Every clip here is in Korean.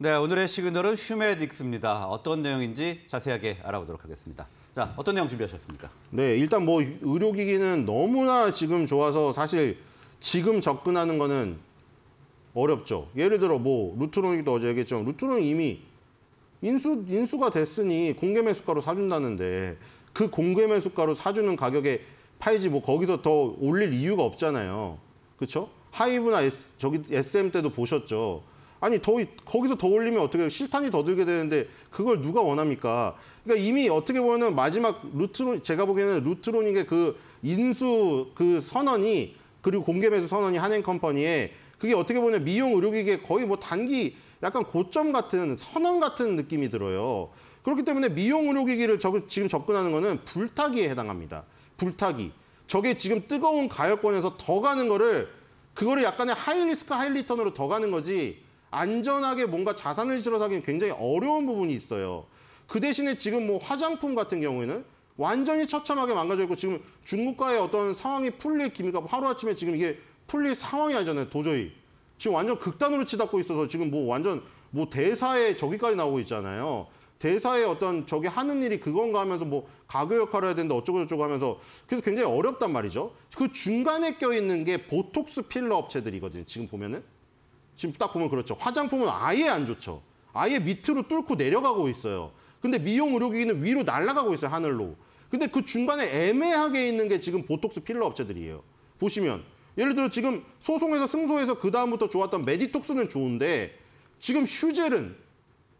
네, 오늘의 시그널은 휴메딕스입니다. 어떤 내용인지 자세하게 알아보도록 하겠습니다. 자, 어떤 내용 준비하셨습니까? 네, 일단 뭐 의료기기는 너무나 지금 좋아서 사실 지금 접근하는 거는 어렵죠. 예를 들어 뭐 루트론이도 어제 얘기했지만 루트론 이미 인수, 인수가 됐으니 공개 매수가로 사준다는데 그 공개 매수가로 사주는 가격에 팔지 뭐 거기서 더 올릴 이유가 없잖아요. 그렇죠? 하이브나 S, 저기 SM 때도 보셨죠. 아니 더 거기서 더 올리면 어떻게 실탄이 더 들게 되는데 그걸 누가 원합니까? 그러니까 이미 어떻게 보면 은 마지막 루트론 제가 보기에는 루트론이게 그 인수 그 선언이 그리고 공개 매수 선언이 한행 컴퍼니에 그게 어떻게 보면 미용 의료기계 거의 뭐 단기 약간 고점 같은 선언 같은 느낌이 들어요. 그렇기 때문에 미용 의료기기를 지금 접근하는 거는 불타기에 해당합니다. 불타기. 저게 지금 뜨거운 가열권에서 더 가는 거를 그거를 약간의 하이 리스크 하이 리턴으로 더 가는 거지 안전하게 뭔가 자산을 실어 하기는 굉장히 어려운 부분이 있어요. 그 대신에 지금 뭐 화장품 같은 경우에는 완전히 처참하게 망가져 있고 지금 중국과의 어떤 상황이 풀릴 기미가 하루아침에 지금 이게 풀릴 상황이 아니잖아요. 도저히. 지금 완전 극단으로 치닫고 있어서 지금 뭐 완전 뭐 대사에 저기까지 나오고 있잖아요. 대사에 어떤 저기 하는 일이 그건가 하면서 뭐 가교 역할을 해야 되는데 어쩌고저쩌고 하면서 그래서 굉장히 어렵단 말이죠. 그 중간에 껴있는 게 보톡스 필러 업체들이거든요. 지금 보면은. 지금 딱 보면 그렇죠. 화장품은 아예 안 좋죠. 아예 밑으로 뚫고 내려가고 있어요. 근데 미용 의료기기는 위로 날아가고 있어요, 하늘로. 근데 그 중간에 애매하게 있는 게 지금 보톡스 필러 업체들이에요. 보시면 예를 들어 지금 소송에서 승소해서 그 다음부터 좋았던 메디톡스는 좋은데 지금 휴젤은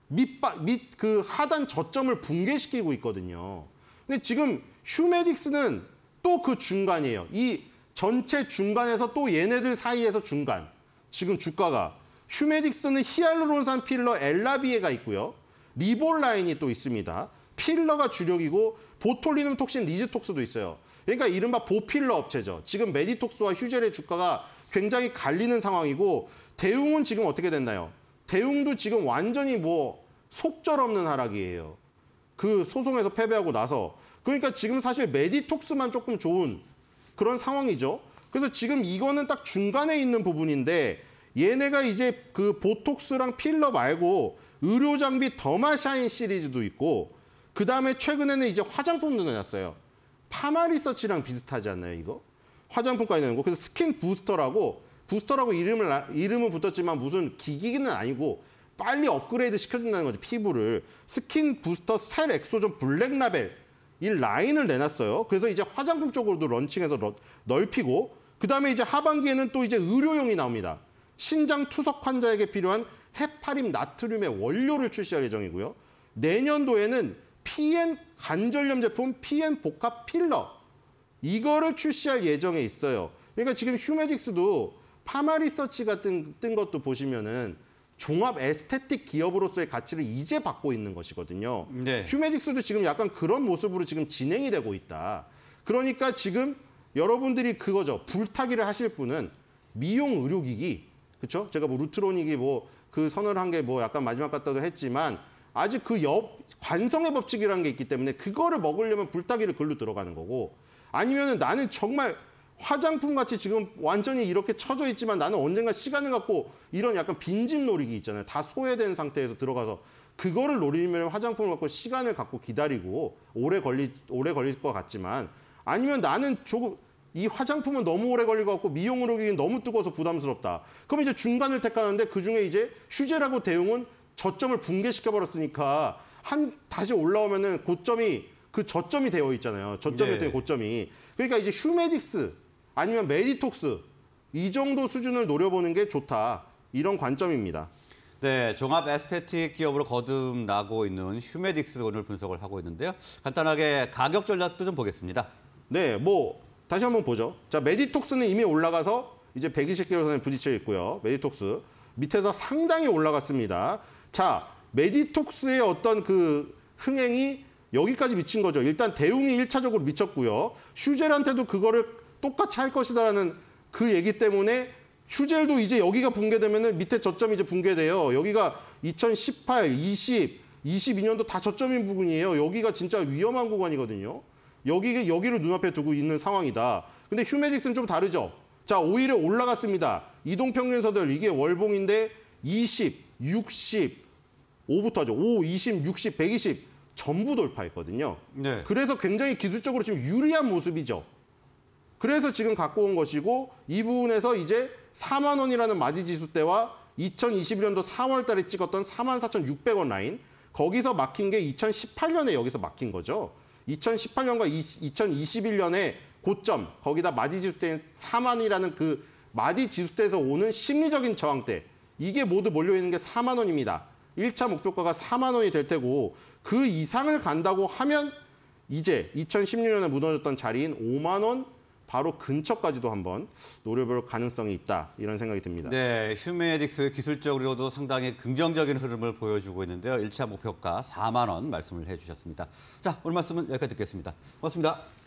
밑바 밑 그 하단 저점을 붕괴시키고 있거든요. 근데 지금 휴메딕스는 또 그 중간이에요. 이 전체 중간에서 또 얘네들 사이에서 중간. 지금 주가가 휴메딕스는 히알루론산 필러 엘라비에가 있고요. 리볼라인이 또 있습니다. 필러가 주력이고 보톨리눔 톡신 리즈톡스도 있어요. 그러니까 이른바 보필러 업체죠. 지금 메디톡스와 휴젤의 주가가 굉장히 갈리는 상황이고 대웅은 지금 어떻게 됐나요? 대웅도 지금 완전히 뭐 속절없는 하락이에요. 그 소송에서 패배하고 나서 그러니까 지금 사실 메디톡스만 조금 좋은 그런 상황이죠. 그래서 지금 이거는 딱 중간에 있는 부분인데 얘네가 이제 그 보톡스랑 필러 말고 의료 장비 더마샤인 시리즈도 있고 그 다음에 최근에는 이제 화장품도 내놨어요. 파마 리서치랑 비슷하지 않나요 이거? 화장품까지 내는 거. 그래서 스킨 부스터라고 부스터라고 이름을 이름은 붙었지만 무슨 기기는 아니고 빨리 업그레이드 시켜준다는 거죠 피부를 스킨 부스터 셀 엑소존 블랙 라벨 이 라인을 내놨어요. 그래서 이제 화장품 쪽으로도 런칭해서 넓히고 그다음에 이제 하반기에는 또 이제 의료용이 나옵니다. 신장 투석 환자에게 필요한 헤파림 나트륨의 원료를 출시할 예정이고요. 내년도에는 PN 간절염 제품 PN 복합 필러 이거를 출시할 예정에 있어요. 그러니까 지금 휴메딕스도 파마리서치 같은 것도 보시면은 종합 에스테틱 기업으로서의 가치를 이제 받고 있는 것이거든요. 네. 휴메딕스도 지금 약간 그런 모습으로 지금 진행이 되고 있다. 그러니까 지금 여러분들이 그거죠. 불타기를 하실 분은 미용 의료기기, 그렇죠? 제가 뭐 루트론이기 뭐 그 선언을 한 게 뭐 약간 마지막 같다도 했지만 아직 그 옆 관성의 법칙이라는 게 있기 때문에 그거를 먹으려면 불타기를 글로 들어가는 거고 아니면은 나는 정말 화장품 같이 지금 완전히 이렇게 쳐져 있지만 나는 언젠가 시간을 갖고 이런 약간 빈집 노리기 있잖아요. 다 소외된 상태에서 들어가서 그거를 노리면 화장품을 갖고 시간을 갖고 기다리고 오래 걸리 오래 걸릴 것 같지만 아니면 나는 조금 이 화장품은 너무 오래 걸릴 것 같고 미용으로 기긴 너무 뜨거워서 부담스럽다. 그럼 이제 중간을 택하는데 그 중에 이제 휴제라고 대용은 저점을 붕괴시켜 버렸으니까 한 다시 올라오면은 고점이 그 저점이 되어 있잖아요. 저점이 네. 되 고점이. 그러니까 이제 휴메딕스 아니면 메디톡스이 정도 수준을 노려보는 게 좋다 이런 관점입니다. 네, 종합 에스테틱 기업으로 거듭나고 있는 휴메딕스 오늘 분석을 하고 있는데요. 간단하게 가격 전략도 좀 보겠습니다. 네, 뭐 다시 한번 보죠. 자, 메디톡스는 이미 올라가서 이제 120개월 선에 부딪혀 있고요. 메디톡스 밑에서 상당히 올라갔습니다. 자, 메디톡스의 어떤 그 흥행이 여기까지 미친 거죠. 일단 대웅이 1차적으로 미쳤고요. 슈젤한테도 그거를 똑같이 할 것이다라는 그 얘기 때문에 휴젤도 이제 여기가 붕괴되면은 밑에 저점이 이제 붕괴돼요. 여기가 2018, 20, 22년도 다 저점인 부분이에요. 여기가 진짜 위험한 구간이거든요. 여기 여기를 눈앞에 두고 있는 상황이다. 근데 휴메딕스는 좀 다르죠. 자, 오히려 올라갔습니다. 이동평균선들 이게 월봉인데 20, 60, 5부터죠. 5, 20, 60, 120 전부 돌파했거든요. 네. 그래서 굉장히 기술적으로 지금 유리한 모습이죠. 그래서 지금 갖고 온 것이고 이 부분에서 이제 4만 원이라는 마디 지수 때와 2021년도 4월 달에 찍었던 44,600원 라인 거기서 막힌 게 2018년에 여기서 막힌 거죠. 2018년과 2021년에 고점 거기다 마디 지수 때인 4만이라는 그 마디 지수 때에서 오는 심리적인 저항대 이게 모두 몰려 있는 게 4만 원입니다. 1차 목표가가 4만 원이 될 테고 그 이상을 간다고 하면 이제 2016년에 무너졌던 자리인 5만 원, 바로 근처까지도 한번 노려볼 가능성이 있다 이런 생각이 듭니다. 네, 휴메딕스 기술적으로도 상당히 긍정적인 흐름을 보여주고 있는데요. 1차 목표가 4만 원 말씀을 해주셨습니다. 자, 오늘 말씀은 여기까지 듣겠습니다. 고맙습니다.